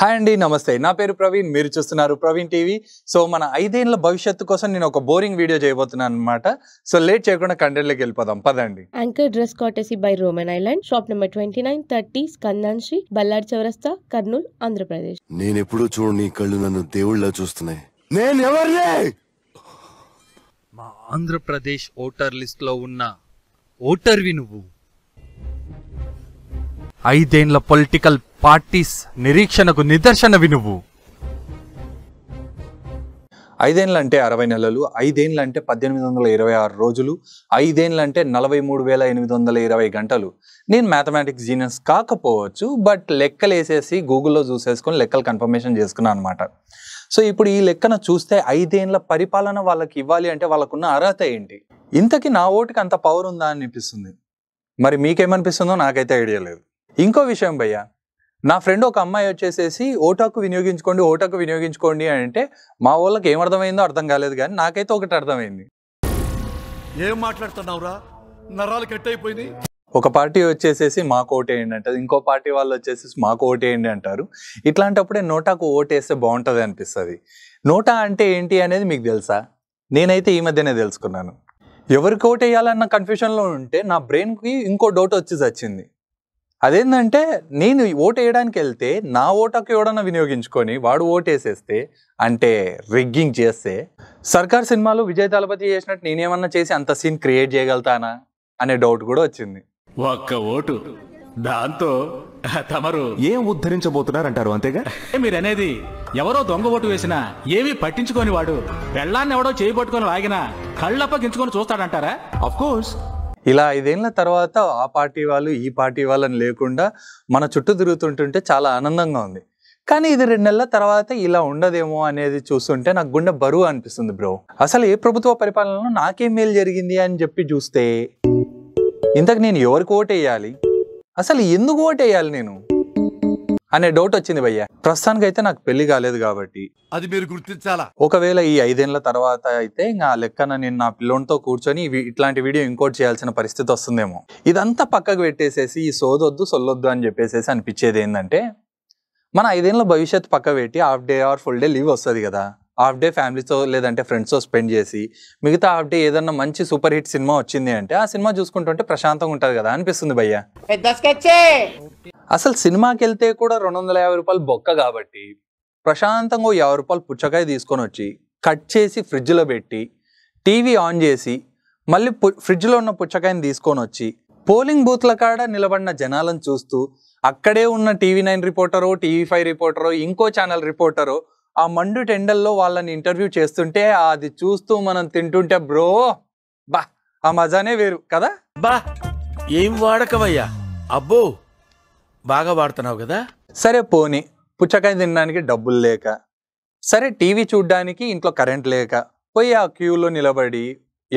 hi అండి నమస్తే నా పేరు ప్రవీణ్ మీరు చూస్తున్నారు ప్రవీణ్ టీవీ సో మన ఐదేళ్ల భవిష్యత్తు కోసం నేను ఒక బోరింగ్ వీడియో చేయబోతున్నాను అనమాట సో లేట్ చేయకుండా కంటెంట్లోకి వెళ్ళిపోదాం పదండి anchor dress courtesy by Roman Island shop number twenty nine thirty స్కందాన్ శ్రీ చౌరస్తా కర్నూలు ఆంధ్రప్రదేశ్ నేను ఎప్పుడు చూడు నీ కళ్ళు నన్ను దేవుళ్ళ చూస్తున్నాయి నేను ఎవరినే మా ఆంధ్రప్రదేశ్ ఓటర్ లిస్ట్ లో ఉన్న ఓటర్వి నువ్వు ఐదేండ్ల పొలిటికల్ పార్టీస్ నిరీక్షణకు నిదర్శన నువ్వు ఐదేండ్లంటే అరవై నెలలు ఐదేండ్లంటే పద్దెనిమిది వందల ఇరవై ఆరు రోజులు ఐదేండ్లంటే నలభై మూడు వేల ఎనిమిది వందల ఇరవై గంటలు నేను మ్యాథమెటిక్స్ జీనియస్ కాకపోవచ్చు బట్ లెక్కలు వేసేసి గూగుల్లో చూసేసుకొని లెక్కలు కన్ఫర్మేషన్ చేసుకున్నాను అనమాట సో ఇప్పుడు ఈ లెక్కన చూస్తే ఐదేండ్ల పరిపాలన వాళ్ళకి ఇవ్వాలి అంటే వాళ్ళకున్న అర్హత ఏంటి ఇంతకీ నా ఓటుకి అంత పవర్ ఉందా అనిపిస్తుంది మరి మీకేమనిపిస్తుందో నాకైతే ఐడియా లేదు ఇంకో విషయం భయ్యా నా ఫ్రెండ్ ఒక అమ్మాయి వచ్చేసేసి ఓటాకు వినియోగించుకోండి ఓటాకు వినియోగించుకోండి అని అంటే మా వాళ్ళకి ఏమర్థమైందో అర్థం కాలేదు కానీ నాకైతే ఒకటి అర్థమైంది ఏం మాట్లాడుతున్నావురా నరాలు కట్ అయిపోయింది ఒక పార్టీ వచ్చేసేసి మాకు ఓటేయండి అంటారు ఇంకో పార్టీ వాళ్ళు వచ్చేసేసి మాకు ఓటేయండి అంటారు ఇట్లాంటప్పుడే నోటాకు ఓటేస్తే బాగుంటుంది అనిపిస్తుంది నోటా అంటే ఏంటి అనేది మీకు తెలుసా నేనైతే ఈ మధ్యనే తెలుసుకున్నాను ఎవరికి ఓటేయాలన్న కన్ఫ్యూషన్లో ఉంటే నా బ్రెయిన్కి ఇంకో డౌట్ వచ్చి వచ్చింది అదేంటంటే నేను ఓటు వేయడానికి వెళ్తే నా ఓటకు ఎవడన్నా వినియోగించుకొని వాడు ఓటేసేస్తే అంటే రిగ్గింగ్ చేస్తే సర్కార్ సినిమాలో విజయ్ దళపతి చేసినట్టు నేనేమన్నా చేసి అంత సీన్ క్రియేట్ చేయగలుగుతానా అనే డౌట్ కూడా వచ్చింది ఒక్క ఓటు దాంతో తమరు ఏం ఉద్ధరించబోతున్నారంటారు అంతేగా మీరనేది ఎవరో దొంగ ఓటు వేసినా ఏమీ పట్టించుకొని వాడు వెళ్ళాన్ని ఎవడో చేయబట్టుకొని లాగినా కళ్ళప్పగించుకొని చూస్తాడంటారా అఫ్ కోర్స్ ఇలా ఐదేళ్ళ తర్వాత ఆ పార్టీ వాళ్ళు ఈ పార్టీ వాళ్ళని లేకుండా మన చుట్టూ తిరుగుతుంటుంటే చాలా ఆనందంగా ఉంది కానీ ఇది రెండు నెలల తర్వాత ఇలా ఉండదేమో అనేది చూస్తుంటే నాకు గుండె బరువు అనిపిస్తుంది బ్రో అసలు ఏ ప్రభుత్వ పరిపాలనలో నాకేం మేలు జరిగింది అని చెప్పి చూస్తే ఇంతకు నేను ఎవరికి వేయాలి అసలు ఎందుకు వేయాలి నేను అనే డౌట్ వచ్చింది భయ్య ప్రస్తుతానికి అయితే నాకు పెళ్లి కాలేదు కాబట్టి అది మీరు గుర్తించాలా ఒకవేళ ఈ ఐదేళ్ల తర్వాత అయితే ఇంకా లెక్కన నేను నా పిల్లోనితో కూర్చొని ఇట్లాంటి వీడియో ఇంకోటి చేయాల్సిన పరిస్థితి వస్తుందేమో ఇదంతా పక్కకు పెట్టేసేసి ఈ సోదొద్దు సొల్లొద్దు అని చెప్పేసేసి అనిపించేది ఏంటంటే మన ఐదేళ్ళ భవిష్యత్తు పక్క పెట్టి half day or full day leave వస్తుంది కదా హాఫ్ డే ఫ్యామిలీతో లేదంటే ఫ్రెండ్స్తో స్పెండ్ చేసి మిగతా హాఫ్ డే ఏదన్నా మంచి సూపర్ హిట్ సినిమా వచ్చింది అంటే ఆ సినిమా చూసుకుంటుంటే ప్రశాంతంగా ఉంటుంది కదా అనిపిస్తుంది భయ్యా అసలు సినిమాకి వెళ్తే కూడా రెండు వందల యాభై రూపాయలు బొక్క కాబట్టి ప్రశాంతంగా యాభై రూపాయలు పుచ్చకాయ తీసుకొని వచ్చి కట్ చేసి ఫ్రిడ్జ్లో పెట్టి టీవీ ఆన్ చేసి మళ్ళీ పు ఫ్రిడ్జ్లో ఉన్న పుచ్చకాయని తీసుకొని వచ్చి పోలింగ్ బూత్ల కాడ నిలబడిన జనాలను చూస్తూ అక్కడే ఉన్న టీవీ నైన్ రిపోర్టరో టీవీ ఫైవ్ రిపోర్టరో ఇంకో ఛానల్ రిపోర్టరో ఆ మండు టెండల్లో వాళ్ళని ఇంటర్వ్యూ చేస్తుంటే అది చూస్తూ మనం తింటుంటే బ్రో బా ఆ మజానే వేరు కదా బా ఏం వాడకవయ్యా అబ్బో బాగా వాడుతున్నావు కదా సరే పోనీ పుచ్చకాయ తినడానికి డబ్బులు లేక సరే టీవీ చూడ్డానికి ఇంట్లో కరెంట్ లేక పోయి ఆ క్యూలో నిలబడి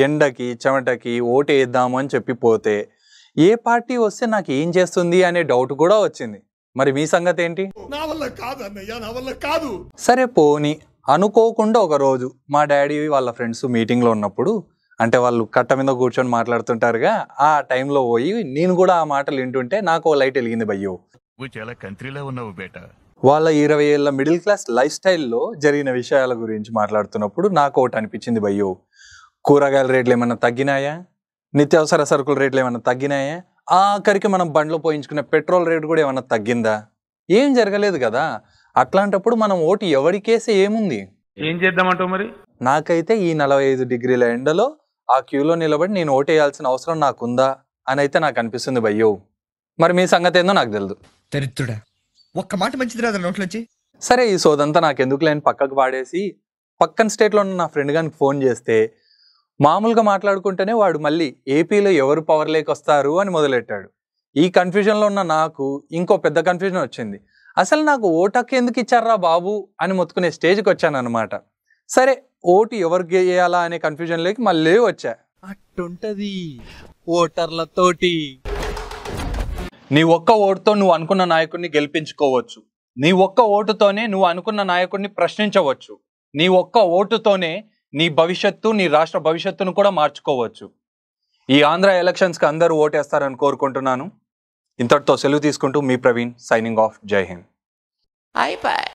ఎండకి చెమటకి ఓటు వేద్దాము అని చెప్పిపోతే ఏ పార్టీ వస్తే నాకు ఏం చేస్తుంది అనే డౌట్ కూడా వచ్చింది మరి మీ సంగతి ఏంటి నా వల్ల కాదు కాదు సరే పోని అనుకోకుండా ఒకరోజు మా డాడీ వాళ్ళ ఫ్రెండ్స్ మీటింగ్లో ఉన్నప్పుడు అంటే వాళ్ళు కట్ట మీద కూర్చొని మాట్లాడుతుంటారుగా ఆ టైంలో పోయి నేను కూడా ఆ మాటలు వింటుంటే నాకు లైట్ వెలిగింది భయ్యో చాలా కంట్రీలో ఉన్నావు బేట వాళ్ళ ఇరవై ఏళ్ళ మిడిల్ క్లాస్ లైఫ్ స్టైల్లో జరిగిన విషయాల గురించి మాట్లాడుతున్నప్పుడు నాకు ఒకటి అనిపించింది భయ్యో కూరగాయల రేట్లు ఏమైనా తగ్గినాయా నిత్యావసర సరుకుల రేట్లు ఏమైనా తగ్గినాయా ఆఖరికి మనం బండ్లు పోయించుకునే పెట్రోల్ రేటు కూడా ఏమైనా తగ్గిందా ఏం జరగలేదు కదా అట్లాంటప్పుడు మనం ఓటు ఎవరికేసే ఏముంది ఏం చేద్దామంటావు మరి నాకైతే ఈ నలభై ఐదు డిగ్రీల ఎండలో ఆ క్యూలో నిలబడి నేను ఓటేయాల్సిన అవసరం నాకుందా అని అయితే నాకు అనిపిస్తుంది భయ్యో మరి మీ సంగతి ఏందో నాకు తెలియదు దరిద్రుడా ఒక్క మాట మంచిది రాదు నోట్లోంచి సరే ఈ సోదంతా నాకు ఎందుకు లేని పక్కకు పాడేసి పక్కన స్టేట్లో ఉన్న నా ఫ్రెండ్ గారికి ఫోన్ చేస్తే మామూలుగా మాట్లాడుకుంటేనే వాడు మళ్ళీ ఏపీలో ఎవరు పవర్ లేక వస్తారు అని మొదలెట్టాడు ఈ కన్ఫ్యూజన్లో ఉన్న నాకు ఇంకో పెద్ద కన్ఫ్యూజన్ వచ్చింది అసలు నాకు ఓటక్ ఎందుకు ఇచ్చారా బాబు అని మొత్తుకునే స్టేజ్కి వచ్చాను అనమాట సరే ఓటు ఎవరికి వేయాలా అనే కన్ఫ్యూజన్లోకి మళ్ళీ వచ్చా అట్టుంటది ఓటర్లతోటి నీ ఒక్క ఓటుతో నువ్వు అనుకున్న నాయకుడిని గెలిపించుకోవచ్చు నీ ఒక్క ఓటుతోనే నువ్వు అనుకున్న నాయకుడిని ప్రశ్నించవచ్చు నీ ఒక్క ఓటుతోనే నీ భవిష్యత్తు నీ రాష్ట్ర భవిష్యత్తును కూడా మార్చుకోవచ్చు ఈ ఆంధ్ర ఎలక్షన్స్కి అందరూ ఓటేస్తారని కోరుకుంటున్నాను ఇంతటితో సెలవు తీసుకుంటూ మీ ప్రవీణ్ సైనింగ్ ఆఫ్ జై హింద్ అయిపోయి